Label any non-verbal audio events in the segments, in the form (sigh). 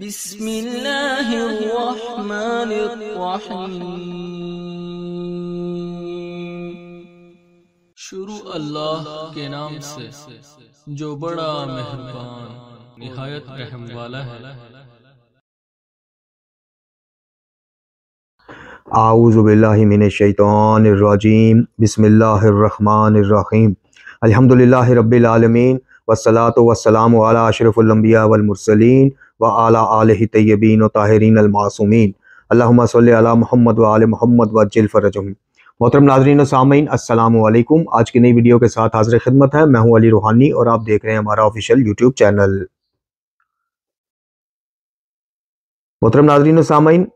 بسم الله الرحمن الرحيم शुरू अल्लाह के नाम से जो बड़ा मेहरबान निहायत रहम वाला है आउज़बिल्लिमिनशैतानरजीम बसमिल्लाम अलहमदिल्ला रबालमीन वसलात वसलाम अला अशरफ़ुल्बिया वलमरसलिन व आला आल तयबीन व ताहरीन अलमासूमीन अल्लाम महमद व आल महमद व जिलफरज मोहतरम नाजरीन सामीन असलकुम आज की नई वीडियो के साथ हाजिर खिदमत है मैं हूँ अली रूहानी और आप देख रहे हैं हमारा ऑफिशियल यूट्यूब चैनल मोहतरम नाजरीन सामीन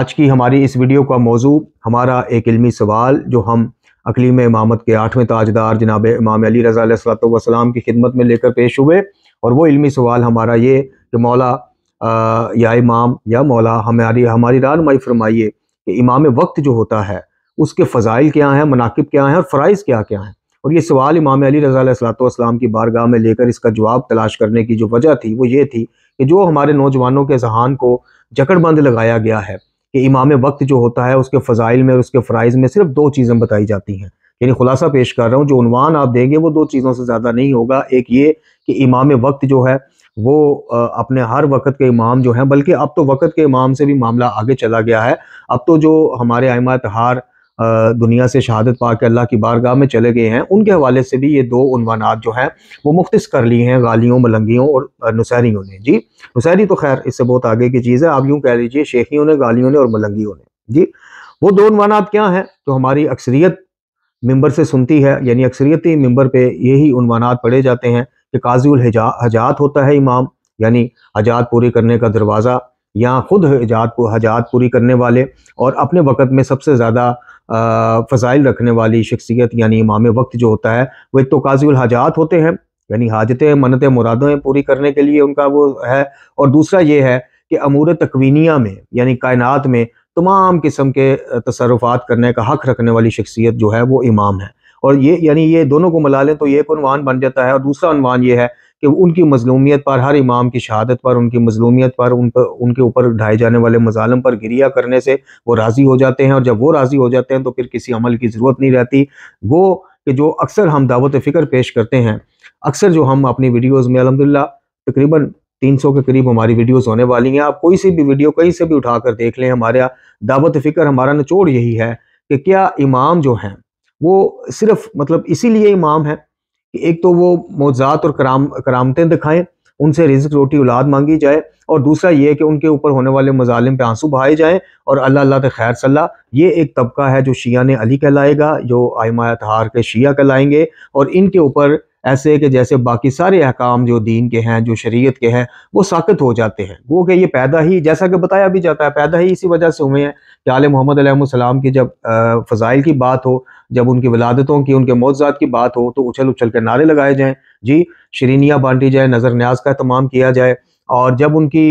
आज की हमारी इस वीडियो का मौजू हमारा एक इलमी सवाल जो हम अकलीम इमामत के आठवें ताजदार जनाब इमाम अली रज़ा सलाम की खिदमत में लेकर पेश हुए और वो इलमी सवाल हमारा ये कि मौला आ, या इमाम या मौला हमारी हमारी रानुमाई फरमाइए कि इमाम वक्त जो होता है उसके फ़ज़ाइल क्या हैं मनाकब क्या हैं और फ़राइज़ क्या क्या हैं और ये सवाल इमाम अली रज़ातम की बारगाह में लेकर इसका जवाब तलाश करने की जो वजह थी वो ये थी कि जो हमारे नौजवानों के जहान को जकड़बंद लगाया गया है कि इमाम वक्त जो होता है उसके फ़जाइल में और उसके फ़राइज़ में सिर्फ दो चीज़ें बताई जाती हैं यानी खुलासा पेश कर रहा हूँ जो उनवान आप देंगे वो दो चीज़ों से ज़्यादा नहीं होगा एक ये कि इमाम वक्त जो है वो अपने हर वक्त के इमाम जो हैं बल्कि अब तो वक्त के इमाम से भी मामला आगे चला गया है अब तो जो हमारे आयमा तहार दुनिया से शहादत पा के अल्लाह की बारगाह में चले गए हैं उनके हवाले से भी ये दो उनवानात जो हैं वो मुख्त कर लिए हैं गालियों मलंगियों और नुसैरियों ने जी नुसैरी तो खैर इससे बहुत आगे की चीज़ है आप यूँ कह लीजिए शेखियों ने गालियों ने और मलंगियों ने जी वो दो उनवानात क्या हैं तो हमारी अक्सरियत मेंबर से सुनती है यानी अक्सरियती मेंबर पे यही उनवानात पढ़े जाते हैं कि काजील हजात होता है इमाम यानी हजात पूरी करने का दरवाज़ा या ख़ुद हजात हजात पूरी करने वाले और अपने वक़्त में सबसे ज़्यादा फ़जाइल रखने वाली शख्सियत यानी इमाम वक्त जो होता है वो एक तो काजी हजात होते हैं यानी हाजतें मन्नतें मुरादें पूरी करने के लिए उनका वो है और दूसरा ये है कि अमूर तकवीनिया में यानी कायनात में तमाम किस्म के तसरफ़ात करने का हक़ रखने वाली शख्सियत जो है वो इमाम है और ये यानी ये दोनों को मिला लें तो ये एक अनवान बन जाता है और दूसरा अनवान ये है कि उनकी मजलूमियत पर हर इमाम की शहादत पर उनकी मजलूमियत पर उन पर उनके ऊपर ढाए जाने वाले मजालम पर गिरिया करने से वो राज़ी हो जाते हैं और जब वो राज़ी हो जाते हैं तो फिर किसी अमल की ज़रूरत नहीं रहती वो कि जो अक्सर हम दावत फ़िक्र पेश करते हैं अक्सर जो हम अपनी वीडियोज़ में अलहमदिल्ला तकरीबन तीन सौ के करीब हमारी वीडियोस होने वाली हैं आप कोई सी भी वीडियो कहीं से भी उठा कर देख लें हमारा दावत फ़िक्र हमारा निचोड़ यही है कि क्या इमाम जो हैं वो सिर्फ मतलब इसीलिए इमाम है कि एक तो वो मौजात और कराम करामतें दिखाएं उनसे रिज्क रोटी औलाद मांगी जाए और दूसरा ये कि उनके ऊपर होने वाले मजालिम पे आंसू बहाए जाएं और अल्लाह अल्लाह खैर सल्ला ये एक तबका है जो शिया ने अली कहलाएगा जो आयमा तहार के शिया कहलाएंगे और इनके ऊपर ऐसे कि जैसे बाकी सारे अहकाम जो दीन के हैं जो शरीयत के हैं वो साकत हो जाते हैं वो कि ये पैदा ही जैसा कि बताया भी जाता है पैदा ही इसी वजह से हुए हैं कि आल मोहम्मद सलाम की जब फ़ज़ाइल की बात हो जब उनकी वलादतों की उनके मौजात की बात हो तो उछल उछल के नारे लगाए जाएँ जी शरीनिया बांटी जाए नज़र न्याज का तमाम किया जाए और जब उनकी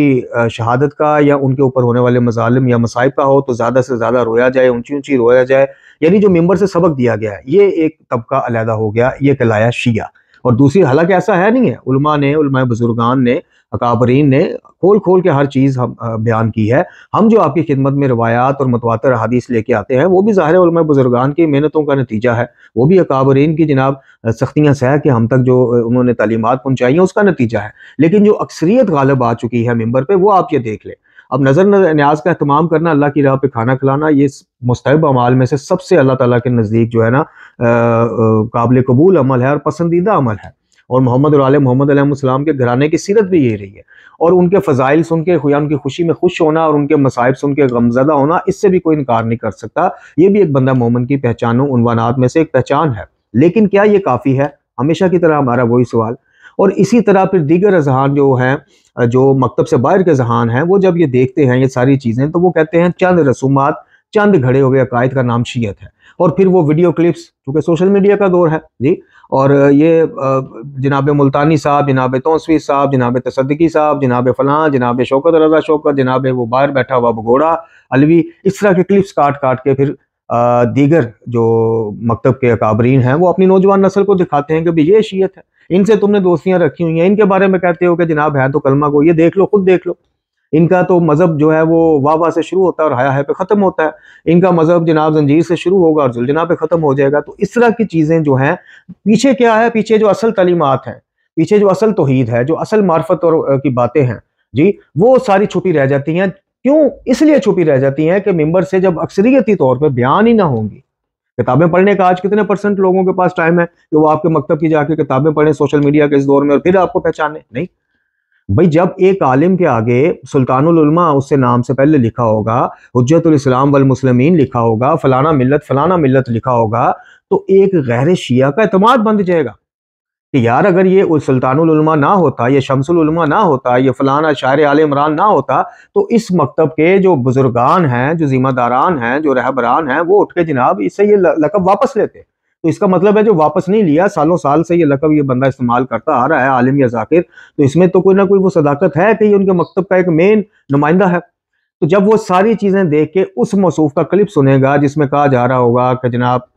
शहादत का या उनके ऊपर होने वाले मजालम या मसाइब का हो तो ज़्यादा से ज़्यादा रोया जाए ऊँची ऊँची रोया जाए यानी जो मेंबर से सबक दिया गया है ये एक तबका अलहदा हो गया ये कहलाया शिया और दूसरी हालांकि ऐसा है नहीं है उलमा ने उलमा बुजुर्गान ने अकाबरीन ने खोल खोल के हर चीज़ हम बयान की है हम जो आपकी खिदमत में रवायात और मतवातर हदीस लेके आते हैं वो भी ज़ाहिर उलमा बुजुर्गान की मेहनतों का नतीजा है वो भी अकाबरीन की जनाब सख्तियाँ सह के हम तक जो उन्होंने तालीमत पहुँचाई हैं उसका नतीजा है लेकिन जो अक्सरियत गालब आ चुकी है मेम्बर पर वो आप ये देख लें अब नज़र न्याज का अहतमाम करना अल्लाह की राह पे खाना खिलाना ये मुस्तब अमाल में से सबसे अल्लाह ताला के नज़दीक जो है ना काबिल कबूल अमल है और पसंदीदा अमल है और मोहम्मद और मोहम्मद अलैहिस्सलाम के घराने की सीरत भी यही रही है और उनके फ़जाइल सुन के या उनकी खुशी में खुश होना और उनके मसाइब सुन के गमजदा होना इससे भी कोई इनकार नहीं कर सकता ये भी एक बंदा मोमन की पहचानों उनवानात में से एक पहचान है लेकिन क्या ये काफ़ी है हमेशा की तरह हमारा वही सवाल और इसी तरह फिर दीगर अजहान जो हैं जो मकतब से बाहर के जहान हैं वो जब ये देखते हैं ये सारी चीज़ें तो वो कहते हैं चंद रसूमात चंद घड़े हुए अकायद का नाम शीयत है और फिर वो वीडियो क्लिप्स क्योंकि सोशल मीडिया का दौर है जी और ये जनाब मुल्तानी साहब जनाब तोसवी साहब जनाब तसदकी साहब जनाब फलां जनाब शौकत रजा शौकत जनाब वो बाहर बैठा हुआ भगोड़ा अलवी इस तरह के क्लिप्स काट काट के फिर दीगर जो मकतब के अकाबरीन हैं वो अपनी नौजवान नस्ल को दिखाते हैं कि भाई ये शीयत है इनसे तुमने दोस्तियां रखी हुई हैं इनके बारे में कहते हो कि जनाब है तो कलमा को ये देख लो खुद देख लो इनका तो मज़हब जो है वो वाह वाह से शुरू होता है और हया है पे ख़त्म होता है इनका मज़हब जनाब जंजीर से शुरू होगा और जुलजना पे ख़त्म हो जाएगा तो इस तरह की चीज़ें जो हैं पीछे क्या है पीछे जो असल तलीमत हैं पीछे जो असल तोहद है जो असल मार्फत और की बातें हैं जी वो सारी छुपी रह जाती हैं क्यों इसलिए छुपी रह जाती हैं कि मेम्बर से जब अक्सरियती तौर पर बयान ही ना होंगी किताबें पढ़ने का आज कितने परसेंट लोगों के पास टाइम है कि वो आपके मकतब की जाके किताबें पढ़ें सोशल मीडिया के इस दौर में और फिर आपको पहचाने नहीं भाई जब एक आलिम के आगे सुल्तानमा उससे नाम से पहले लिखा होगा वल वलमसलमिन लिखा होगा फलाना मिलत फलाना मिलत लिखा होगा तो एक गहरे शिया का अतमाद बंद जाएगा कि यार अगर ये सुल्तानुलमा ना होता ये शमसुलमा ना होता ये फ़लाना शायर आल इमरान ना होता तो इस मकतब के जो बुजुर्गान हैं जो ज़िम्मेदारान हैं जो रहबरान हैं वो उठ के जनाब इससे ये लकब वापस लेते तो इसका मतलब है जो वापस नहीं लिया सालों साल से ये लकब ये बंदा इस्तेमाल करता आ रहा है आलिम या जाकिर तो इसमें तो कोई ना कोई वो सदाकत है कि ये उनके मकतब का एक मेन नुमाइंदा है तो जब वो सारी चीज़ें देख के उस मसूफ का क्लिप सुनेगा जिसमें कहा जा रहा होगा कि जनाब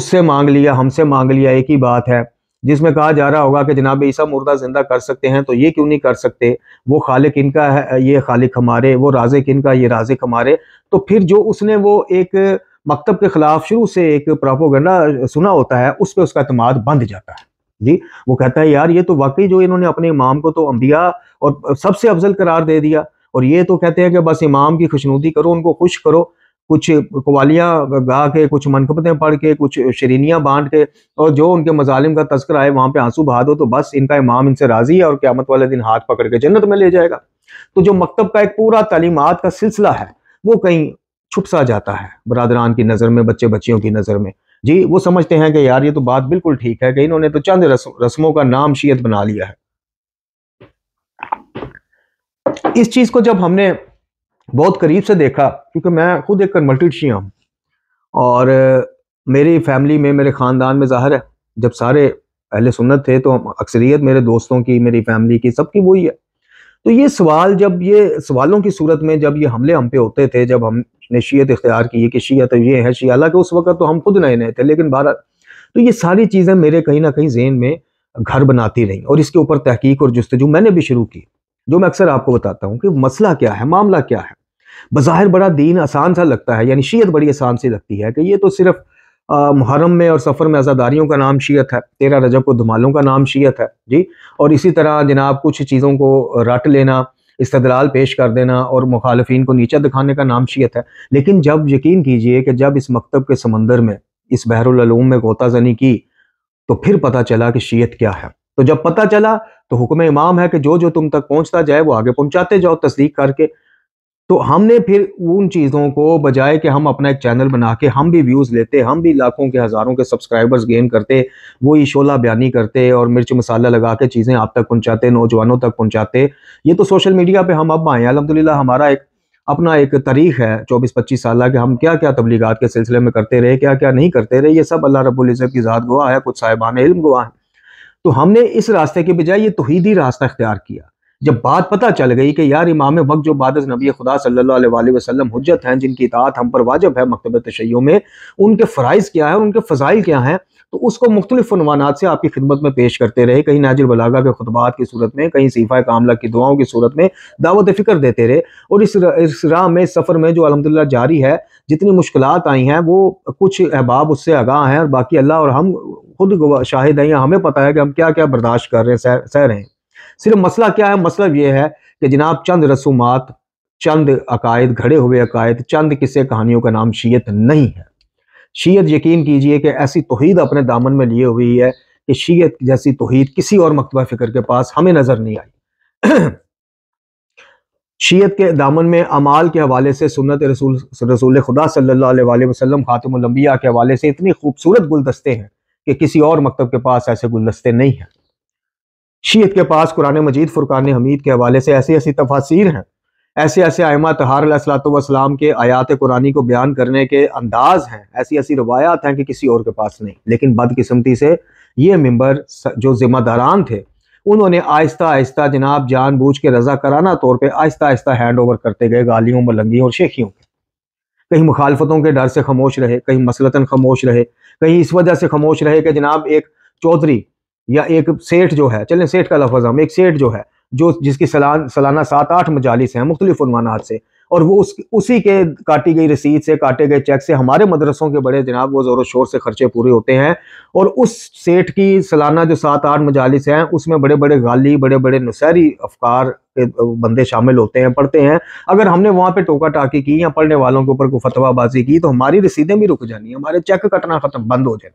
उससे मांग लिया हमसे मांग लिया एक ही बात है जिसमें कहा जा रहा होगा कि जनाब ईसा मुर्दा जिंदा कर सकते हैं तो ये क्यों नहीं कर सकते वो खालिक इनका है ये खालिक हमारे वो किन इनका ये राजे हमारे तो फिर जो उसने वो एक मकतब के खिलाफ शुरू से एक प्रापोगंडा सुना होता है उस पर उसका अतमाद बंद जाता है जी वो कहता है यार ये तो वाकई जो इन्होंने अपने इमाम को तो अम्बिया और सबसे अफजल करार दे दिया और ये तो कहते हैं कि बस इमाम की खुशनुदी करो उनको खुश करो कुछ कवालियाँ गा के कुछ मनकबतें पढ़ के कुछ शरीनियाँ बांट के और जो उनके मजालिम का तस्कर आए वहाँ पे आंसू बहा दो तो बस इनका इमाम इनसे राजी है और क्यामत वाले दिन हाथ पकड़ के जन्नत में ले जाएगा तो जो मकतब का एक पूरा तलीमत का सिलसिला है वो कहीं छुप सा जाता है बरदरान की नज़र में बच्चे बच्चियों की नज़र में जी वो समझते हैं कि यार ये तो बात बिल्कुल ठीक है कि इन्होंने तो चंद रस्मों का नाम शीयत बना लिया है इस चीज़ को जब हमने बहुत करीब से देखा क्योंकि मैं खुद एक कन्वर्टेड शिया हूँ और मेरी फैमिली में मेरे ख़ानदान में ज़ाहिर है जब सारे पहले सुन्नत थे तो अक्सरियत मेरे दोस्तों की मेरी फैमिली की सबकी वही है तो ये सवाल जब ये सवालों की सूरत में जब ये हमले हम पे होते थे जब हमने शीत इख्तियार की कि शीत तो ये है शी के उस वक्त तो हम खुद नए नए थे लेकिन भारत तो ये सारी चीज़ें मेरे कहीं ना कहीं जेन में घर बनाती रहीं और इसके ऊपर तहकीक और जस्तजू मैंने भी शुरू की जो मैं अक्सर आपको बताता हूँ कि मसला क्या है मामला क्या है बज़ाहिर बड़ा दीन आसान सा लगता है यानी शीयत बड़ी आसान सी लगती है कि ये तो सिर्फ मुहर्रम में और सफ़र में आज़ादारियों का नाम शीयत है तेरह रजब को धमालों का नाम शीयत है जी और इसी तरह जनाब कुछ चीज़ों को रट लेना इस्तदलाल पेश कर देना और मुखालफन को नीचा दिखाने का नाम शीयत है लेकिन जब यकीन कीजिए कि जब इस मकतब के समंदर में इस बहरुलूम में गोताजनी की तो फिर पता चला कि शीयत क्या है तो जब पता चला तो हुक्म इमाम है कि जो जो तुम तक पहुंचता जाए वो आगे पहुंचाते जाओ तस्दीक करके तो हमने फिर उन चीज़ों को बजाय कि हम अपना एक चैनल बना के हम भी व्यूज़ लेते हम भी लाखों के हज़ारों के सब्सक्राइबर्स गेन करते वो शोला बयानी करते और मिर्च मसाला लगा के चीज़ें आप तक पहुंचाते नौजवानों तक पहुंचाते ये तो सोशल मीडिया पे हम अब आए हैं अलहमदिल्ला हमारा एक अपना एक तारीख है चौबीस पच्चीस साल के हम क्या क्या तबलीगत के सिलसिले में करते रहे क्या क्या नहीं करते रहे ये सब अल्लाह रबुल्ज़त की ज़ात गवाह है कुछ साहिबान इल्म गवाह है तो हमने इस रास्ते के बजाय ये तोहदी रास्ता इख्तियार किया जब बात पता चल गई कि यार इमाम वक्त जो बाद नबी खुदा सल्ला वसलम हजत हैं जिनकी इतात हम पर वाजब है मकतब तशैयों में उनके फ़राइज़ क्या है और उनके फ़जाइल क्या हैं तो उसको मुख्तलिफ उनवानात से आपकी खिदमत में पेश करते रहे कहीं नाजुल बलागा के खुतबात की सूरत में कहीं सीफ़ा कामला की दुआओं की सूरत में दावत फ़िक्र देते रहे और इस इस राह में इस सफ़र में जो अलहमदिल्ला जारी है जितनी मुश्किल आई हैं वो कुछ अहबाब उससे आगाह हैं और बाकी अल्लाह और हम खुद शाहिद हैं या हमें पता है कि हम क्या क्या बर्दाश्त कर रहे हैं सह रहे हैं सिर्फ मसला क्या है मसला मतलब ये है कि जनाब चंद रसूमात चंद अकायद घड़े हुए अकायद चंद किसे कहानियों का नाम शीयत नहीं है शीयत यकीन कीजिए कि ऐसी तोहद अपने दामन में लिए हुई है कि शीयत जैसी तोहद किसी और मकतबा फ़िक्र के पास हमें नज़र नहीं आई (clears throat) शीयत के दामन में अमाल के हवाले से सुनत रसूल रसूल खुदा सल्ला वसलम ख़ातमबिया के हवाले से इतनी खूबसूरत गुलदस्ते हैं कि किसी और मकतब के पास ऐसे गुलदस्ते नहीं हैं शीत के पास कुरान मजीद फुरकान हमीद के हवाले से ऐसी ऐसी तफासिर हैं ऐसे ऐसे आयमा तहारसलाम के आयात कुरानी को बयान करने के अंदाज हैं ऐसी ऐसी रवायात हैं कि किसी और के पास नहीं लेकिन बदकिस्मती से ये मेम्बर जो जिम्मेदारान थे उन्होंने आहिस्ता आहिस्ता जनाब जान बूझ के रजा कराना तौर पर आहिस्ता आहिस्ता हैंड ओवर करते गए गालियों मलंगियों और शेखियों के कहीं मुखालफतों के डर से खामोश रहे कहीं मसलता खामोश रहे कहीं इस वजह से खामोश रहे कि जनाब एक चौधरी या एक सेठ जो है चलें सेठ का लफज हम एक सेठ जो है जो जिसकी सलान सालाना सात आठ मजालिस हैं मुख्तलिफाना से और वो उस उसी के काटी गई रसीद से काटे गए चेक से हमारे मदरसों के बड़े जनाब वो जोरों शोर से खर्चे पूरे होते हैं और उस सेठ की सालाना जो सात आठ मजालिस हैं उसमें बड़े बड़े गाली बड़े बड़े नुसैरी अफकार के बंदे शामिल होते हैं पढ़ते हैं अगर हमने वहाँ पे टोका टाकी की या पढ़ने वालों के ऊपर को फतवाबाजी की तो हमारी रसीदें भी रुक जानी हमारे चेक कटना ख़त्म बंद हो जाए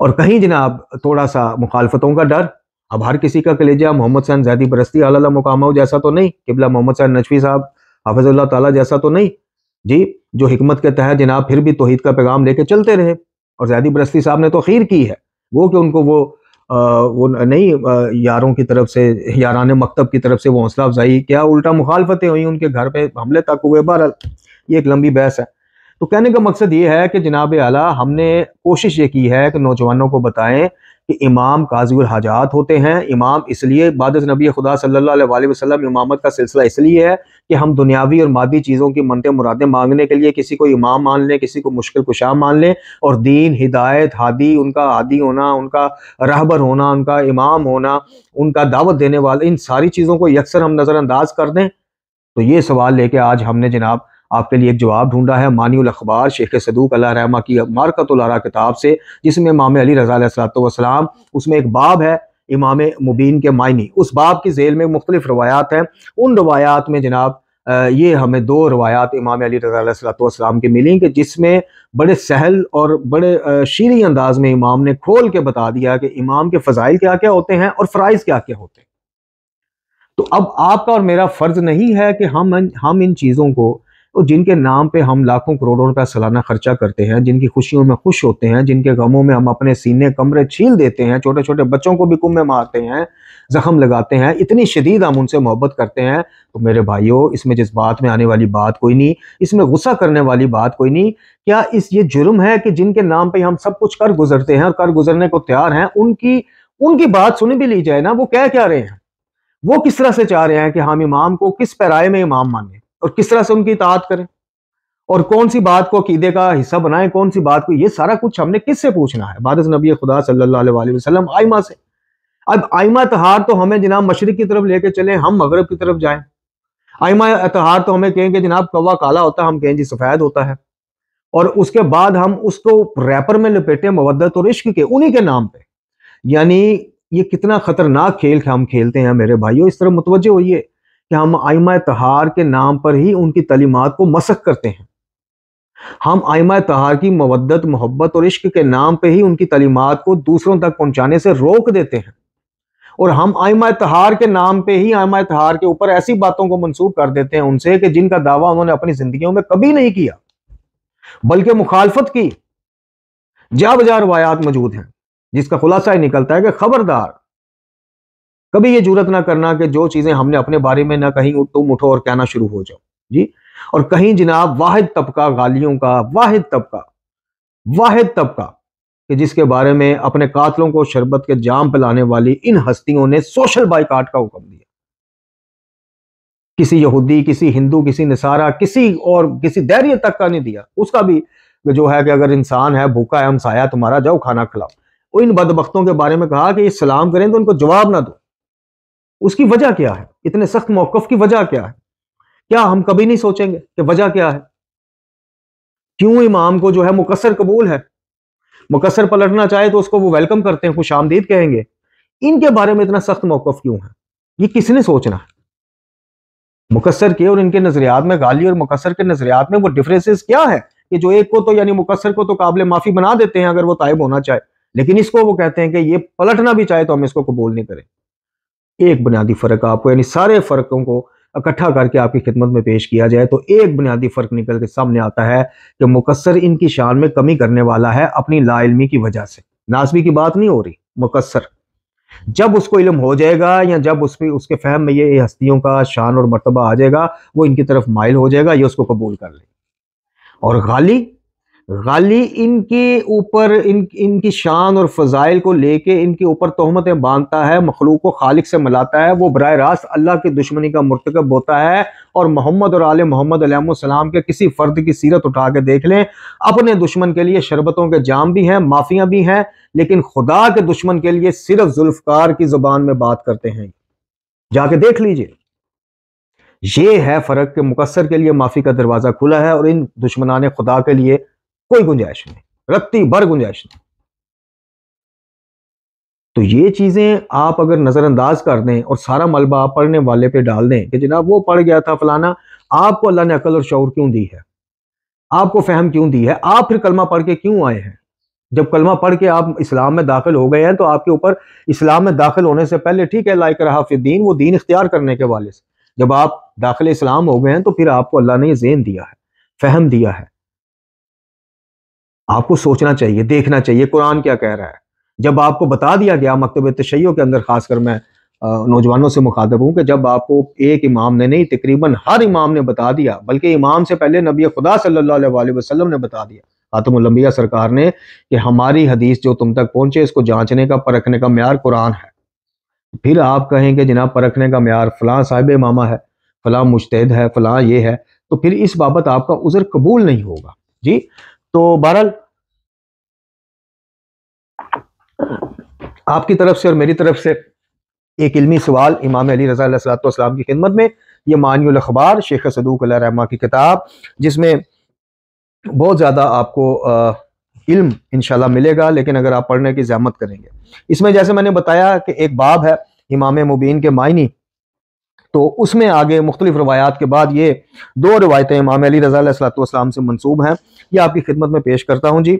और कहीं जनाब थोड़ा सा मुखालफतों का डर अब हर किसी का कलेजा मोहम्मद सैन जैदी परस्ती आला मकाम जैसा तो नहीं किबला मोहम्मद सैन नजवी साहब हाफिज़ल्ला तला जैसा तो नहीं जी जो हमत के तहत जनाब फिर भी तोहद का पैगाम लेके चलते रहे और जैदी परस्ती साहब ने तो खीर की है वो कि उनको वो आ, वो नहीं आ, यारों की तरफ से यारान मकतब की तरफ से वो हौसला अफजाई क्या उल्टा मुखालफतें हुई उनके घर पर हमले तक हुए बहरहाल ये एक लंबी बहस है तो कहने का मकसद ये है कि जनाब आला हमने कोशिश ये की है कि नौजवानों को बताएं कि इमाम काजी हजात होते हैं इमाम इसलिए बाद नबी खुदा सल्ला वसलम इमामत का सिलसिला इसलिए है कि हम दुनियावी और मादी चीज़ों की मनते मुरादें मांगने के लिए किसी को इमाम मान लें किसी को मुश्किल कुशा मान लें और दीन हिदायत हादी उनका आदि होना उनका रहबर होना उनका इमाम होना उनका दावत देने वाला इन सारी चीज़ों को यकसर हम नज़रअंदाज कर दें तो ये सवाल लेके आज हमने जनाब आपके लिए एक जवाब ढूंढा है मानी अखबार शेख सदूक अल्लाह रहमा की मारकतुलरा किताब से जिसमें इमाम अली रज़ातम उसमें एक बाब है इमाम मुबीन के मायनी उस बाब की झेल में मुख्तलिफ रवायात हैं उन रवायात में जनाब ये हमें दो रवायात इमाम अली रज़ातम की मिली कि जिसमें बड़े सहल और बड़े शीरी अंदाज में इमाम ने खोल के बता दिया कि इमाम के फ़जाइल क्या क्या होते हैं और फ़राइज़ क्या क्या होते हैं तो अब आपका और मेरा फ़र्ज़ नहीं है कि हम हम इन चीज़ों को तो जिनके नाम पे हम लाखों करोड़ों रुपया सालाना खर्चा करते हैं जिनकी खुशियों में खुश होते हैं जिनके गमों में हम अपने सीने कमरे छील देते हैं छोटे छोटे बच्चों को भी में मारते हैं जख्म लगाते हैं इतनी शदीद हम उनसे मोहब्बत करते हैं तो मेरे भाइयों इसमें जिस बात में आने वाली बात कोई नहीं इसमें गुस्सा करने वाली बात कोई नहीं क्या इस ये जुर्म है कि जिनके नाम पर हम सब कुछ कर गुजरते हैं और कर गुजरने को तैयार हैं उनकी उनकी बात सुन भी ली जाए ना वो कह क्या रहे हैं वो किस तरह से चाह रहे हैं कि हम इमाम को किस पैराए में इमाम माने और किस तरह से उनकी इतात करें और कौन सी बात को अकीदे का हिस्सा बनाएं कौन सी बात को ये सारा कुछ हमने किससे पूछना है बाद नबी खुदा सल्ला वसलम आयमा से अब आयमा तहार तो हमें जनाब मशरक की तरफ लेके चले हम मगरब की तरफ जाएं आयमा तहार तो हमें कहेंगे जनाब कौवा काला होता है हम कहें जी सफ़ेद होता है और उसके बाद हम उसको रैपर में लपेटे मवदत और इश्क के उन्हीं के नाम पे यानी ये कितना खतरनाक खेल हम खेलते हैं मेरे भाइयों इस तरह मुतवजे होइए कि हम आयमा तहार के नाम पर ही उनकी तलीमत को मसक करते हैं हम आयमा तहार की मवदत मोहब्बत और इश्क के नाम पर ही उनकी तलीमत को दूसरों तक पहुँचाने से रोक देते हैं और हम आयमा तहार के नाम पर ही आयमा तहार के ऊपर ऐसी बातों को मंसूब कर देते हैं उनसे कि जिनका दावा उन्होंने अपनी जिंदगियों में कभी नहीं किया बल्कि मुखालफत की जा बजा रवायात मौजूद हैं जिसका खुलासा ही निकलता है कि खबरदार कभी ये जरूरत ना करना कि जो चीज़ें हमने अपने बारे में ना कहीं तुम उठो और कहना शुरू हो जाओ जी और कहीं जनाब वाहिद तबका गालियों का वाहिद तबका वाहिद तबका कि जिसके बारे में अपने कातलों को शरबत के जाम पिलाने वाली इन हस्तियों ने सोशल बाइकाट का हुक्म दिया किसी यहूदी किसी हिंदू किसी नसारा किसी और किसी धैर्य तक का नहीं दिया उसका भी जो है कि अगर इंसान है भूखा है हम साया तुम्हारा जाओ खाना खिलाओ इन बदबख्तों के बारे में कहा कि सलाम करें तो उनको जवाब ना दो उसकी वजह क्या है इतने सख्त मौकफ की वजह क्या है क्या हम कभी नहीं सोचेंगे कि वजह क्या है क्यों इमाम को जो है मुकसर कबूल है मुकसर पलटना चाहे तो उसको वो वेलकम करते हैं खुश आमदीद कहेंगे इनके बारे में इतना सख्त मौकफ क्यों है ये किसने सोचना है मुकसर के और इनके नजरियात में गाली और मुकसर के नजरियात में वो डिफरेंसेस क्या है कि जो एक को तो यानी मुकसर को तो काबिल माफी बना देते हैं अगर वो तायब होना चाहे लेकिन इसको वो कहते हैं कि ये पलटना भी चाहे तो हम इसको कबूल नहीं करें एक बुनियादी फ़र्क आपको यानी सारे फ़र्कों को इकट्ठा करके आपकी खिदमत में पेश किया जाए तो एक बुनियादी फ़र्क निकल के सामने आता है कि मुकसर इनकी शान में कमी करने वाला है अपनी लाइलमी की वजह से नाजवी की बात नहीं हो रही मुकसर जब उसको इलम हो जाएगा या जब उस पर उसके फहम में ये हस्तियों का शान और मरतबा आ जाएगा वो इनकी तरफ माइल हो जाएगा ये उसको कबूल कर ले और गाली गली इनके ऊपर इन इनकी शान और फ़जाइल को लेके इनके ऊपर तोहमतें बांधता है मखलूक को खालिक से मिलाता है वो बर रास्त अल्लाह की दुश्मनी का मरतकब होता है और मोहम्मद और आल मोहम्मद सलाम के किसी फ़र्द की सीरत उठा के देख लें अपने दुश्मन के लिए शरबतों के जाम भी हैं माफ़ियाँ भी हैं लेकिन खुदा के दुश्मन के लिए सिर्फ जुल्फकार की ज़ुबान में बात करते हैं जाके देख लीजिए ये है फ़र्क के मुकसर के लिए माफ़ी का दरवाज़ा खुला है और इन दुश्मनान खुदा के लिए कोई गुंजाइश नहीं रत्ती भर गुंजाइश नहीं तो ये चीज़ें आप अगर नज़रअंदाज कर दें और सारा मलबा आप पढ़ने वाले पे डाल दें कि जनाब वो पढ़ गया था फलाना आपको अल्लाह ने अकल और शौर क्यों दी है आपको फहम क्यों दी है आप फिर कलमा पढ़ के क्यों आए हैं जब कलमा पढ़ के आप इस्लाम में दाखिल हो गए हैं तो आपके ऊपर इस्लाम में दाखिल होने से पहले ठीक है लाइक रहा फिर दीन वो दीन इख्तियार करने के वाले से जब आप दाखिल इस्लाम हो गए हैं तो फिर आपको अल्लाह ने जेन दिया है फहम दिया है आपको सोचना चाहिए देखना चाहिए कुरान क्या कह रहा है जब आपको बता दिया गया मकतब तशैयों के अंदर खासकर मैं नौजवानों से मुखातब हूँ कि जब आपको एक इमाम ने नहीं तकरीबन हर इमाम ने बता दिया बल्कि इमाम से पहले नबी खुदा सल्ला वसलम ने बता दिया खातमलम्बिया सरकार ने कि हमारी हदीस जो तुम तक पहुंचे इसको जांचने का परखने का मैार कुरान है फिर आप कहेंगे जनाब परखने का मैार फ़लाँ साहिब मामा है फलां मुश्त है फला ये है तो फिर इस बाबत आपका उज़र कबूल नहीं होगा जी तो बहरहाल आपकी तरफ से और मेरी तरफ से एक इलमी सवाल इमाम अली रजा सलाम की खिदमत में ये मानियल अखबार शेख सदूक रहमा की किताब जिसमें बहुत ज़्यादा आपको आ, इल्म इनशाला मिलेगा लेकिन अगर आप पढ़ने की जहमत करेंगे इसमें जैसे मैंने बताया कि एक बाब है इमाम मुबीन के मायनी तो उसमें आगे मुख्तलिफ रवायात के बाद ये दो रवायतें इमाम अली रज़ातम से मनसूब हैं ये आपकी खिदमत में पेश करता हूँ जी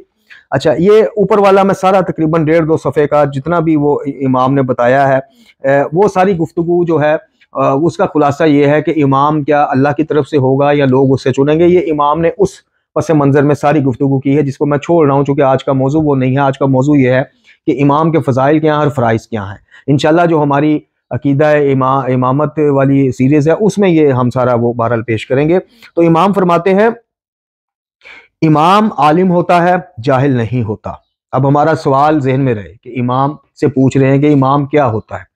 अच्छा ये ऊपर वाला मैं सारा तकरीबन डेढ़ दो सफ़े का जितना भी वो इमाम ने बताया है वो सारी गुफ्तु जो है उसका खुलासा ये है कि इमाम क्या अल्लाह की तरफ से होगा या लोग उससे चुनेंगे ये इमाम ने उस पस मंज़र में सारी गुफ्तु की है जिसको मैं छोड़ रहा हूँ चूँकि आज का मौजू वो नहीं है आज का मौजू ये है कि इमाम के फ़जाइल क्या हैं और फ़राइज़ क्या हैं इनशाला जो हमारी अकीदा इमा इमामत वाली सीरीज़ है उसमें ये हम सारा वो बहरल पेश करेंगे तो इमाम फरमाते हैं इमाम आलिम होता है जाहिल नहीं होता अब हमारा सवाल जहन में रहे कि इमाम से पूछ रहे हैं कि इमाम क्या होता है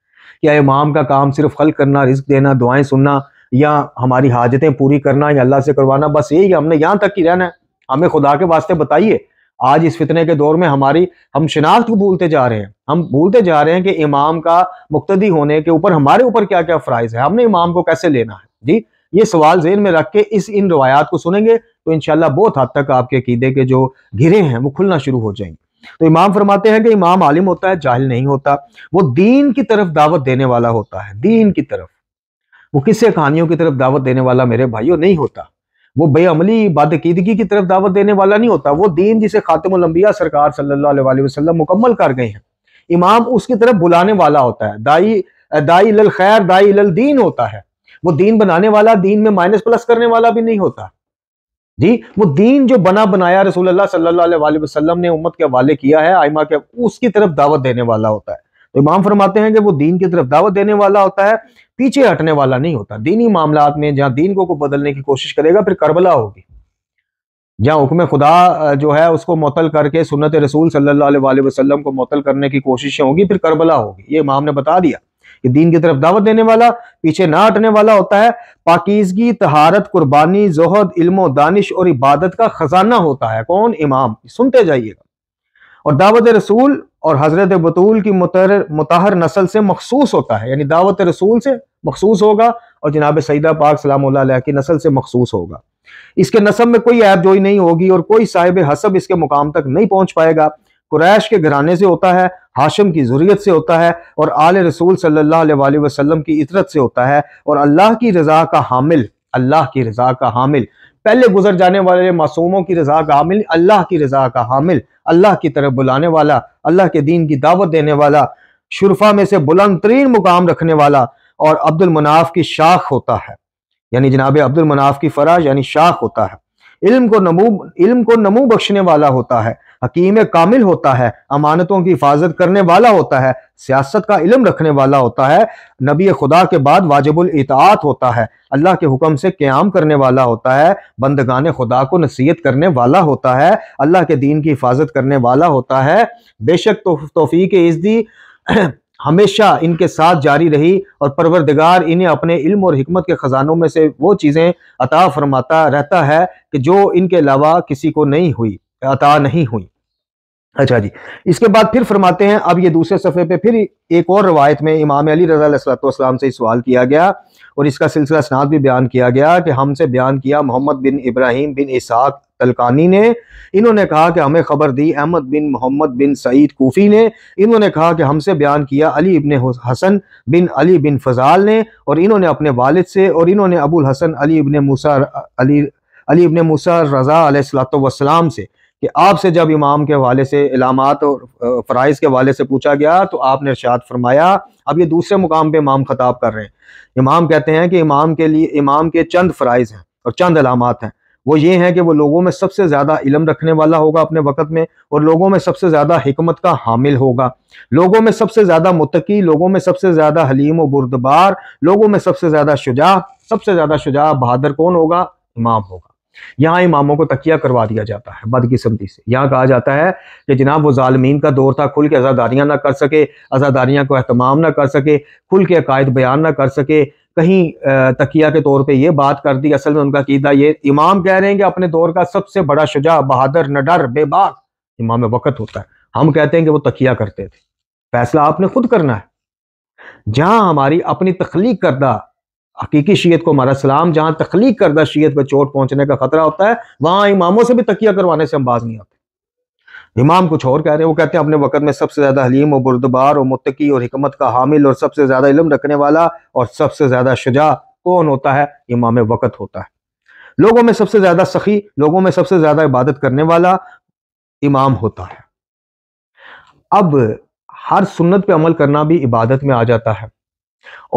क्या इमाम का काम सिर्फ हल करना रिस्क देना दुआएं सुनना या हमारी हाजतें पूरी करना या अल्लाह से करवाना बस यही हमने यहाँ तक ही रहना है हमें खुदा के वास्ते बताइए आज इस फितने के दौर में हमारी हम शिनाख्त को भूलते जा रहे हैं हम भूलते जा रहे हैं कि इमाम का मुक्तदी होने के ऊपर हमारे ऊपर क्या क्या फ़राइज़ है हमने इमाम को कैसे लेना है जी ये सवाल जेन में रख के इस इन रवायात को सुनेंगे तो इनशाला बहुत हद तक आपके अकीदे के जो घिरे हैं वो खुलना शुरू हो जाएंगे तो इमाम फरमाते हैं कि इमाम आलिम होता है जाहिल नहीं होता वो दीन की तरफ दावत देने वाला होता है दीन की तरफ वो किसी कहानियों की तरफ दावत देने वाला मेरे भाइयों नहीं होता वो बेअमली बदकीदगी की तरफ दावत देने वाला नहीं होता वो दीन जिसे खातमबिया सरकार सल्ला मुकम्मल कर गए हैं इमाम उसकी तरफ बुलाने वाला होता है दाई दाई लल खैर दाई लल दीन होता है वो दीन बनाने वाला दीन में माइनस प्लस करने वाला भी नहीं होता जी वो दीन जो बना बनाया रसूल सल्लाम ने उम्मत के हवाले किया है आयमा के उसकी तरफ दावत देने वाला होता है तो इमाम फरमाते हैं कि वो दीन की तरफ दावत देने वाला होता है पीछे हटने वाला नहीं होता दीनी मामला में जहां दीन को, को बदलने की कोशिश करेगा फिर करबला होगी जहां हुक्म खुदा जो है उसको मअतल करके सुनत रसूल सल्लल्लाहु को मअतल करने की कोशिशें होगी फिर करबला होगी ये माम ने बता दिया कि दीन की तरफ दावत देने वाला पीछे ना हटने वाला होता है पाकिजगी तहारत कुर्बानी जोहद इल्मो दानिश और इबादत का खजाना होता है कौन इमाम सुनते जाइएगा और दावत रसूल और हजरत बतूल की मुतर मुताहर नस्ल से मखसूस होता है यानी दावत रसूल से मखसूस होगा और जनाब सईदा पाक सलाम की नस्ल से मखसूस होगा इसके नसब में कोई ऐप जोई नहीं होगी और कोई साहिब हसब इसके मुकाम तक नहीं पहुंच पाएगा कुरैश के घराने से होता है हाशम की जरूरत से होता है और आल रसूल सल्ला वसलम की इतरत से होता है और अल्लाह की रज़ा का हामिल अल्लाह की रज़ा का हामिल पहले गुजर जाने वाले मासूमों की रजा का हामिल अल्लाह की रजा का हामिल अल्लाह की तरफ बुलाने वाला अल्लाह के दीन की दावत देने वाला शुरफा में से बुलंद तरीन मुकाम रखने वाला और अब्दुल मुनाफ की शाख होता है यानी जनाब अब्दुल मुनाफ की फराज यानी शाख होता है इल्म को नमू इल्म को नमू बख्शने वाला होता है हकीम कामिल होता है अमानतों की हिफाजत करने वाला होता है सियासत का इलम रखने वाला होता है नबी खुदा के बाद वाजिबुल इतात होता है अल्लाह के हुक्म से क्याम करने वाला होता है बंदगान खुदा को नसीहत करने वाला होता है अल्लाह के दीन की हिफाजत करने वाला होता है बेशक तोफ़ी के इस दी हमेशा इनके साथ जारी रही और परवरदिगार इन्हें अपने इल्म और हमत के ख़जानों में से वो चीज़ें अता फरमाता रहता है कि जो इनके अलावा किसी को नहीं हुई अता नहीं हुई अच्छा जी इसके बाद फिर फरमाते हैं अब ये दूसरे सफ़े पे फिर एक और रवायत में इमाम अली रज़ाम से सवाल किया गया और इसका सिलसिला स्नात भी बयान किया गया कि हमसे बयान किया मोहम्मद बिन इब्राहिम बिन इसाक तलकानी ने इन्होंने कहा कि हमें खबर दी अहमद बिन मोहम्मद बिन सईद कोफ़ी ने इन्होंने कहा कि हमसे बयान किया अली इबन हसन बिन अली बिन फजाल ने और इन्होंने अपने वालिद से और इन्होंने अबुल हसन अली इबन मूसा अली अली इबन मूसा रज़ा सलाम से कि आपसे जब इमाम के वाले से इलामत और फ़राइज़ के वाले से पूछा गया तो आपने इर्शाद फरमाया अब ये दूसरे मुकाम पे इमाम ख़ताब कर रहे हैं इमाम कहते हैं कि इमाम के लिए इमाम के चंद फ़राइज़ हैं और चंद अलामत हैं वो ये है कि वो लोगों में सबसे ज़्यादा इलम रखने वाला होगा अपने वक़्त में और लोगों में सबसे ज़्यादा हमत का हामिल होगा लोगों में सबसे ज़्यादा मतकी लोगों में सबसे ज़्यादा हलीम व बुरदबार लोगों में सबसे ज़्यादा शुजा सबसे ज़्यादा शुजा बहादुर कौन होगा इमाम होगा यहाँ इमामों को तकिया करवा दिया जाता है बदकिस्मती से यहाँ कहा जाता है कि जनाब वो जालमीन का दौर था खुल के आज़ादारियाँ ना कर सके आज़ादारियाँ को अहतमाम ना कर सके खुल के अकायद बयान ना कर सके कहीं तकिया के तौर पे ये बात कर दी असल में उनका कीदा ये इमाम कह रहे हैं कि अपने दौर का सबसे बड़ा शुजा बहादुर नडर बेबाक इमाम वक़्त होता है हम कहते हैं कि वो तकिया करते थे फैसला आपने खुद करना है जहाँ हमारी अपनी तख्लीक करदा हकीकी शीयत को हमारा सलाम जहाँ तख्लीक करदा शीयत पर चोट पहुंचने का खतरा होता है वहाँ इमामों से भी तकिया करवाने से हम बाज नहीं आते इमाम कुछ और कह रहे हैं वो कहते हैं अपने वक़्त में सबसे ज़्यादा हलीम और बुरदबार और मुतकी और हमत का हामिल और सबसे ज़्यादा इलम रखने वाला और सबसे ज़्यादा शुजा कौन होता है इमाम वक़्त होता है लोगों में सबसे ज़्यादा सखी लोगों में सबसे ज़्यादा इबादत करने वाला इमाम होता है अब हर सुन्नत पे अमल करना भी इबादत में आ जाता है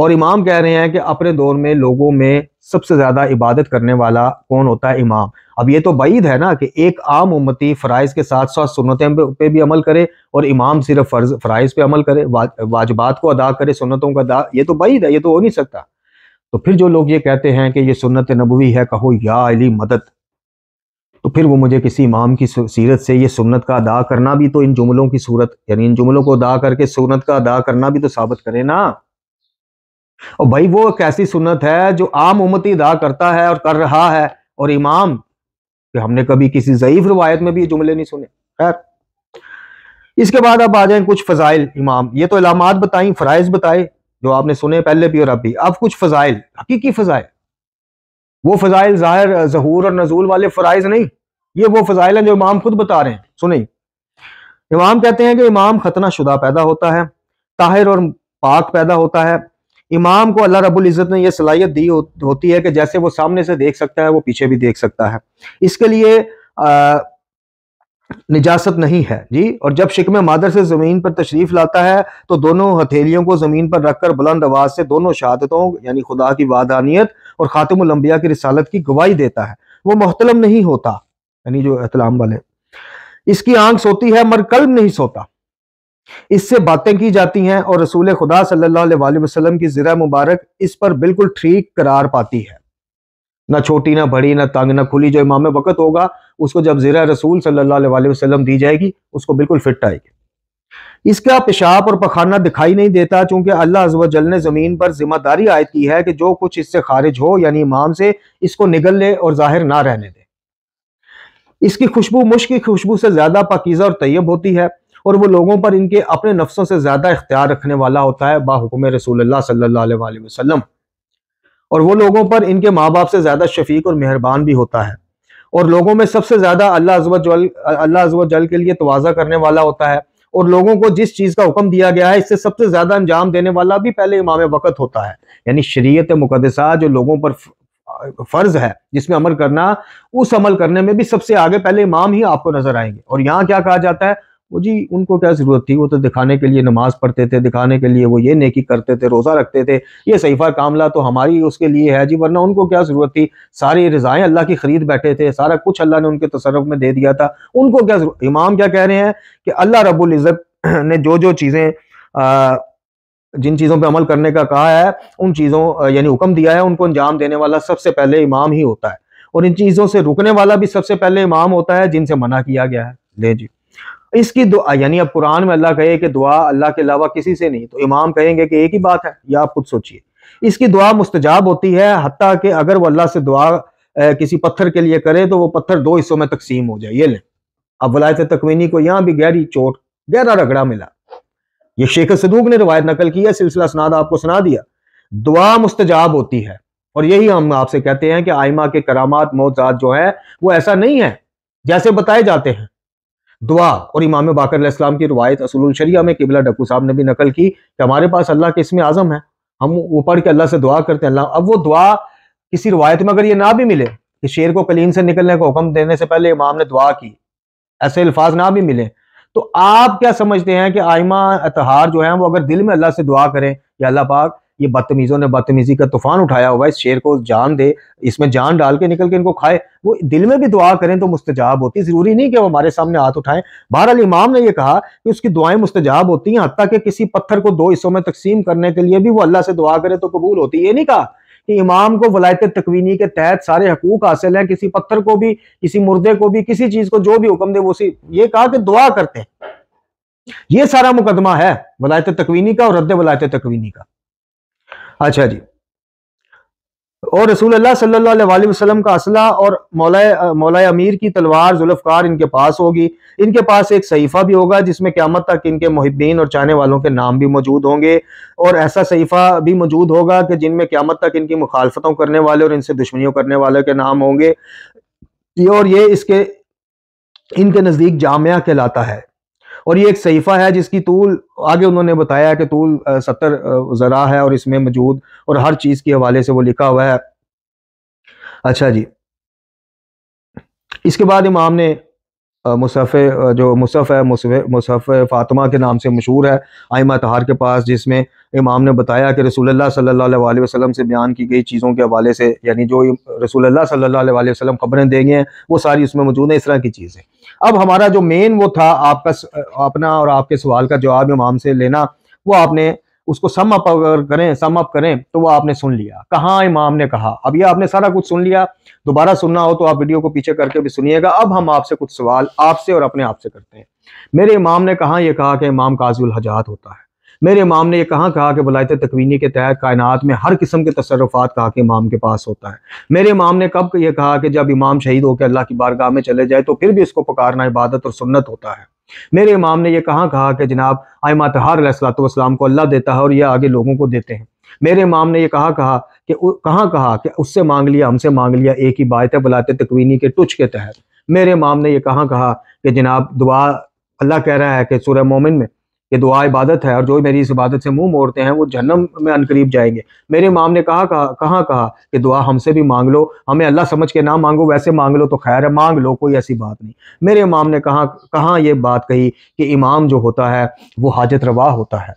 और इमाम कह रहे हैं कि अपने दौर में लोगों में सबसे ज़्यादा इबादत करने वाला कौन होता है इमाम अब ये तो बईद है ना कि एक आम उम्मती फ़राइज़ के साथ साथ सुनतें पे भी अमल करे और इमाम सिर्फ फ़र्ज फ़राइज़ पे अमल करे वाजबात को अदा करे सुनतों का अदा ये तो बईद है ये तो हो नहीं सकता तो फिर जो लोग ये कहते हैं कि ये सुनत नबवी है कहो या अली मदद तो फिर वो मुझे किसी इमाम की सीरत से ये सुन्नत का अदा करना भी तो इन जुमलों की सूरत यानी इन जुमलों को अदा करके सुनत का अदा करना भी तो साबित करे ना और भाई वो एक ऐसी सुन्नत है जो आम उम्मती अदा करता है और कर रहा है और इमाम कि हमने कभी किसी ज़यीफ रवायत में भी ये जुमले नहीं सुने खैर इसके बाद अब आ जाए कुछ फ़जाइल इमाम ये तो इलामत बताई फ़राइज बताए जो आपने सुने पहले भी और अब भी अब कुछ फ़जाइल हकीकी फ़जाइल वो फ़जाइल ज़ाहिर जहूर और नजूल वाले फ़राइज नहीं ये वो फ़जाइल हैं जो इमाम खुद बता रहे हैं सुने इमाम कहते हैं कि इमाम खतना शुदा पैदा होता है ताहिर और पाक पैदा होता है इमाम को अल्लाह रबुल इज़्ज़त ने यह सलाहियत दी हो, होती है कि जैसे वो सामने से देख सकता है वो पीछे भी देख सकता है इसके लिए आ, निजासत नहीं है जी और जब शिकम मादर से ज़मीन पर तशरीफ लाता है तो दोनों हथेलियों को ज़मीन पर रखकर बुलंद आवाज़ से दोनों शहादतों यानी खुदा की वादानियत और ख़ातमलम्बिया की रिसालत की गवाही देता है वो मोहतलम नहीं होता यानी जो एहतलाम वाले इसकी आंख सोती है मर कल्ब नहीं सोता इससे बातें की जाती हैं और रसूल खुदा सल्ला वसलम की ज़रा मुबारक इस पर बिल्कुल ठीक करार पाती है ना छोटी ना बड़ी ना तंग ना खुली जो इमाम वक़्त होगा उसको जब ज़रा रसूल सल्ला वसलम दी जाएगी उसको बिल्कुल फिट आएगी इसका पेशाब और पखाना दिखाई नहीं देता चूंकि अल्लाह जल ने ज़मीन पर जिम्मेदारी आयद की है कि जो कुछ इससे खारिज हो यानी इमाम से इसको निगल ले और जाहिर ना रहने दे इसकी खुशबू मुश्क की खुशबू से ज़्यादा पकीजा और तयब होती है और वो लोगों पर इनके अपने नफ्सों से ज़्यादा इख्तियार रखने वाला होता है बाहुकम रसूल सल्ला वसलम और वो लोगों पर इनके माँ बाप से ज़्यादा शफीक और मेहरबान भी होता है और लोगों में सबसे ज़्यादा अल्लाह जल अल्लाह जल के लिए तोज़ा करने वाला होता है और लोगों को जिस चीज़ का हुक्म दिया गया है इससे सबसे ज़्यादा अंजाम देने वाला भी पहले इमाम वक़्त होता है यानी शरीयत मुकदसा जो लोगों पर फ़र्ज़ है जिसमें अमल करना उस अमल करने में भी सबसे आगे पहले इमाम ही आपको नज़र आएंगे और यहाँ क्या कहा जाता है वो जी उनको क्या ज़रूरत थी वो तो दिखाने के लिए नमाज़ पढ़ते थे दिखाने के लिए वो ये नेकी करते थे रोज़ा रखते थे ये सहीफ़ा कामला तो हमारी उसके लिए है जी वरना उनको क्या ज़रूरत थी सारी रज़ाएँ अल्लाह की ख़रीद बैठे थे सारा कुछ अल्लाह ने उनके तसरफ में दे दिया था उनको क्या इमाम क्या कह रहे हैं कि अल्लाह रबुल्ज़त (clears throat) ने जो जो चीज़ें जिन चीज़ों पर अमल करने का कहा है उन चीज़ों यानी हुक्म दिया है उनको अंजाम देने वाला सबसे पहले इमाम ही होता है और इन चीज़ों से रुकने वाला भी सबसे पहले इमाम होता है जिनसे मना किया गया है ले जी इसकी दुआ यानी अब कुरान में अल्लाह कहे कि दुआ अल्लाह के अलावा किसी से नहीं तो इमाम कहेंगे कि एक ही बात है या आप खुद सोचिए इसकी दुआ मुस्तजाब होती है हती कि अगर वो अल्लाह से दुआ ए, किसी पत्थर के लिए करे तो वो पत्थर दो हिस्सों में तकसीम हो जाए ये लें अब वलायत तकवीनी को यहाँ भी गहरी चोट गहरा रगड़ा मिला ये शेख सदूक ने रवायत नकल की है सिलसिला सुनाद आपको सुना दिया दुआ मुस्तजाब होती है और यही हम आपसे कहते हैं कि आयमा के करामात मोजात जो है वो ऐसा नहीं है जैसे बताए जाते हैं दुआ और इमाम बाकर की रवायत असलशरिया में किबला डक्कू साहब ने भी नकल की कि हमारे पास अल्लाह के इसमें आज़म है हम वो पढ़ के अल्लाह से दुआ करते हैं अल्लाह अब वो दुआ किसी रवायत में अगर ये ना भी मिले कि शेर को कलीन से निकलने का हुक्म देने से पहले इमाम ने दुआ की ऐसे अल्फाज ना भी मिले तो आप क्या समझते हैं कि आयमा अतहार जो है वो अगर दिल में अल्लाह से दुआ करें या अल्लाह पाक ये बदतमीज़ों ने बदतमीज़ी का तूफान उठाया हुआ है इस शेर को जान दे इसमें जान डाल के निकल के इनको खाए वो दिल में भी दुआ करें तो मुस्तजाब होती है ज़रूरी नहीं कि वो हमारे सामने हाथ उठाएं बहरअल इमाम ने यह कहा कि उसकी दुआएं मुस्तजाब होती हैं हती कि किसी पत्थर को दो हिस्सों में तकसीम करने के लिए भी वो अल्लाह से दुआ करे तो कबूल होती है ये नहीं कहा कि इमाम को वलायत तकवीनी के तहत सारे हकूक हासिल हैं किसी पत्थर को भी किसी मुर्दे को भी किसी चीज़ को जो भी हुक्म दे वो उसी ये कहा कि दुआ करते हैं ये सारा मुकदमा है वलायत तकवीनी का और रद्द वलायत तकवीनी का अच्छा जी और रसूल अल्लाह सल्लल्लाहु अलैहि वसल्लम का असला और मौलाए मौलाए अमीर की तलवार जुल्फकार इनके पास होगी इनके पास एक सहीफ़ा भी होगा जिसमें क्यामत तक इनके मुहिबीन और चाहने वालों के नाम भी मौजूद होंगे और ऐसा सहीफ़ा भी मौजूद होगा कि जिनमें क्यामत तक इनकी मुखालफतों करने वाले और इनसे दुश्मनियों करने वाले के नाम होंगे और ये इसके इनके नज़दीक जामिया कहलाता है और ये एक सहीफा है जिसकी तूल आगे उन्होंने बताया कि तूल सत्तर ज़रा है और इसमें मौजूद और हर चीज़ के हवाले से वो लिखा हुआ है अच्छा जी इसके बाद इमाम ने मुसफ़ जो मुसफ़ है मुसफ़ फ़ातिमा के नाम से मशहूर है आयमा तहार के पास जिसमें इमाम ने बताया कि रसूलुल्लाह सल्लल्लाहु अलैहि वसल्लम से बयान की गई चीज़ों के हवाले से यानी जो रसूलुल्लाह सल्लल्लाहु अलैहि वसल्लम खबरें देंगे वो सारी उसमें मौजूद हैं इस तरह की चीज़ें अब हमारा जो मेन वो था आपका अपना और आपके सवाल का जवाब इमाम से लेना वो आपने उसको सम अप अगर करें सम अप करें तो वो आपने सुन लिया कहाँ इमाम ने कहा अब ये आपने सारा कुछ सुन लिया दोबारा सुनना हो तो आप वीडियो को पीछे करके भी सुनिएगा अब हम आपसे कुछ सवाल आपसे और अपने आप से करते हैं मेरे इमाम ने कहा यह कहा कि इमाम काजुल हजात होता है मेरे इमाम ने यह कहाँ कहा कि वलायत तकवीनी के तहत कायनात में हर किस्म के तसरफात कहा के इमाम के पास होता है मेरे इमाम ने कब यह कहा कि जब इमाम शहीद होकर अल्लाह की बारगाह में चले जाए तो फिर भी इसको पुकारना इबादत और सुन्नत होता है मेरे इमाम ने यह कहाँ कहा कि जनाब आयमा तहारसलाम को अल्लाह देता है और यह आगे लोगों को देते हैं मेरे इमाम ने यह कहा कहा कि कहाँ कहा कि उससे मांग लिया हमसे मांग लिया एक ही बात है बलात तकवीनी के टुच के तहत मेरे इमाम ने यह कहाँ कहा कि जनाब दुआ अल्लाह कह रहा है कि सूर्य मोमिन में ये दुआ इबादत है और जो मेरी इस इबादत से मुंह मोड़ते हैं वो जन्म में अनकरीब जाएंगे मेरे इमाम ने कहा कहाँ कहा, कहा कि दुआ हमसे भी मांग लो हमें अल्लाह समझ के ना मांगो वैसे मांग लो तो खैर है मांग लो कोई ऐसी बात नहीं मेरे इमाम ने कहा कहाँ ये बात कही कि इमाम जो होता है वो हाजत रवा होता है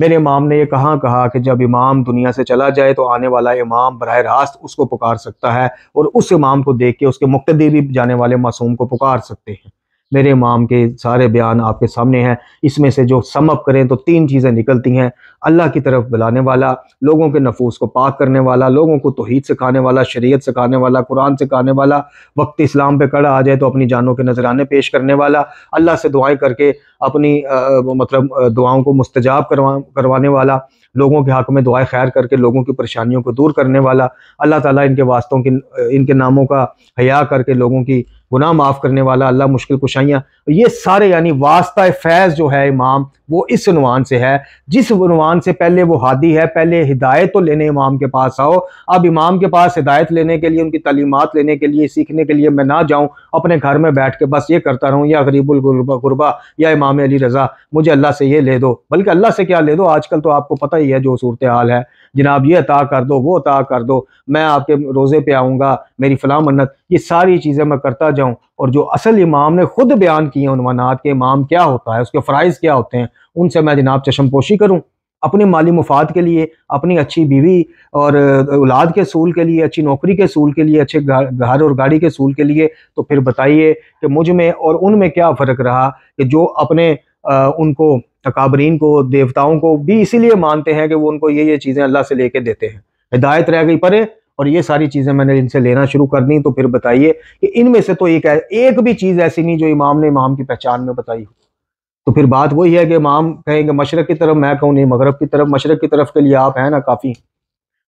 मेरे इमाम ने यह कहाँ कहा कि जब इमाम दुनिया से चला जाए तो आने वाला इमाम बरह रास्त उसको पुकार सकता है और उस इमाम को देख के उसके मुक्तदी भी जाने वाले मासूम को पुकार सकते हैं मेरे इमाम के सारे बयान आपके सामने हैं इसमें से जो समअप करें तो तीन चीज़ें निकलती हैं अल्लाह की तरफ बुलाने वाला लोगों के नफूस को पाक करने वाला लोगों को तोहद सिखाने वाला शरीयत सिखाने वाला कुरान सिखाने वाला वक्त इस्लाम पे कड़ा आ जाए तो अपनी जानों के नजराने पेश करने वाला अल्लाह से दुआएं करके अपनी आ, मतलब दुआओं को मुस्तजाब करवा करवाने वाला लोगों के हक में दुआएं खैर करके लोगों की परेशानियों को दूर करने वाला अल्लाह ताला इनके वास्तों की इनके नामों का हया करके लोगों की गुनाह माफ़ करने वाला अल्लाह मुश्किल कुशाइयाँ ये सारे यानी वास्ता फैज़ जो है इमाम वो इस नुमान से है जिस नुमान से पहले वो हादी है पहले हिदायत तो लेने इमाम के पास आओ अब इमाम के पास हिदायत लेने के लिए उनकी तलीमत लेने के लिए सीखने के लिए मैं ना जाऊँ अपने घर में बैठ के बस ये करता रहूँ या गुरबा या इमाम अली रज़ा मुझे अल्लाह से ये ले दो बल्कि अल्लाह से क्या ले दो आजकल तो आपको पता ही है जो सूरत हाल है जनाब ये अता कर दो वो अता कर दो मैं आपके रोज़े पे आऊँगा मेरी फ़लाह मन्नत ये सारी चीज़ें मैं करता जाऊँ और जो असल इमाम ने ख़ुद बयान किए हैं उनवानात के इमाम क्या होता है उसके फ़रज़ क्या होते हैं उनसे मैं जनाब चशमपोशी करूँ अपने माली मुफाद के लिए अपनी अच्छी बीवी और औलाद के असूल के लिए अच्छी नौकरी के असूल के लिए अच्छे घर और गाड़ी के असूल के लिए तो फिर बताइए कि मुझ में और उनमें क्या फ़र्क रहा कि जो अपने उनको अकाबरीन को देवताओं को भी इसीलिए मानते हैं कि वो उनको ये ये चीज़ें अल्लाह से लेके देते हैं हिदायत रह गई परे और ये सारी चीज़ें मैंने इनसे लेना शुरू कर दी तो फिर बताइए कि इनमें से तो एक एक भी चीज़ ऐसी नहीं जो इमाम ने इमाम की पहचान में बताई हो तो फिर बात वही है कि इमाम कहेंगे मशरक़ की तरफ मैं कहूँ नहीं मगरब की तरफ मशरक़ की तरफ के लिए आप हैं ना काफ़ी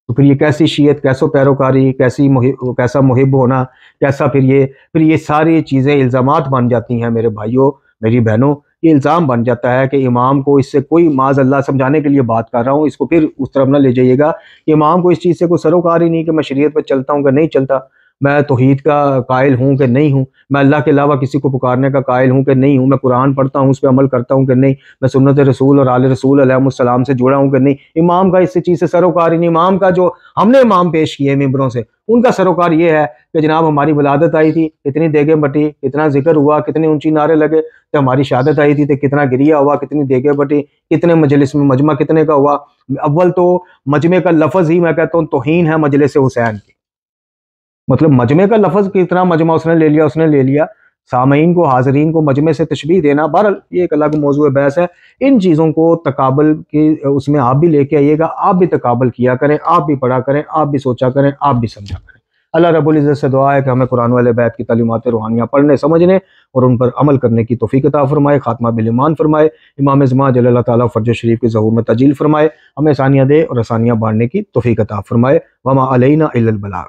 तो फिर ये कैसी शीयत कैसो पैरोकारी कैसी मुहि कैसा मुहिब होना कैसा फिर ये फिर ये सारी चीज़ें इल्ज़ाम बन जाती हैं मेरे भाइयों मेरी बहनों ये इल्ज़ाम बन जाता है कि इमाम को इससे कोई माज अल्लाह समझाने के लिए बात कर रहा हूँ इसको फिर उस तरफ ना ले जाइएगा इमाम को इस चीज़ से कोई सरोकार ही नहीं कि मैं शरीयत पर चलता हूँ कि नहीं चलता मैं तोहद का कायल हूँ कि नहीं हूँ मैं अल्लाह के अलावा किसी को पुकारने का कायल हूँ कि नहीं हूँ मैं कुरान पढ़ता हूँ उस पर अमल करता हूँ कि नहीं मैं सुनत रसूल और आल रसूल अलैहिस्सलाम से जुड़ा हूँ कि नहीं इमाम का इस चीज़ से सरोकार इन इमाम का जो हमने इमाम पेश किए मेम्बरों से उनका सरोकार ये है कि जनाब हमारी वलादत आई थी कितनी देगे बटी कितना जिक्र हुआ कितने ऊंची नारे लगे तो हमारी शहादत आई थी तो कितना गिरिया हुआ कितनी देगे बटी कितने मजलिस में मजमा कितने का हुआ अव्वल तो मजमे का लफज ही मैं कहता हूँ तोहन है मजलिस हुसैन की मतलब मजमे का लफज कितना मजमा उसने ले लिया उसने ले लिया सामीन को हाजरीन को मजमे से तशबी देना बहरल ये एक अलग मौजू बहस है इन चीज़ों को तकबल के उसमें आप भी लेके आइएगा आप भी तकबल किया करें आप भी पढ़ा करें आप भी सोचा करें आप भी समझा करें अल्लाह रब्ल से दुआ है कि हमें कुरान वाले बैत की तलीमत रूहानियाँ पढ़ने समझने और उन पर अमल करने की तोफ़ीकता फ़रमाए ख़ात्मा बिलमान फ़रमाए इमाम जमा जल्ला ताली फ़र्ज शरीफ के जहूर में तजील फ़रमाए हमें आसानियाँ दे और आसानियाँ बांटने की तोफ़ीकता फ़रमाए वमा अलैना अलबला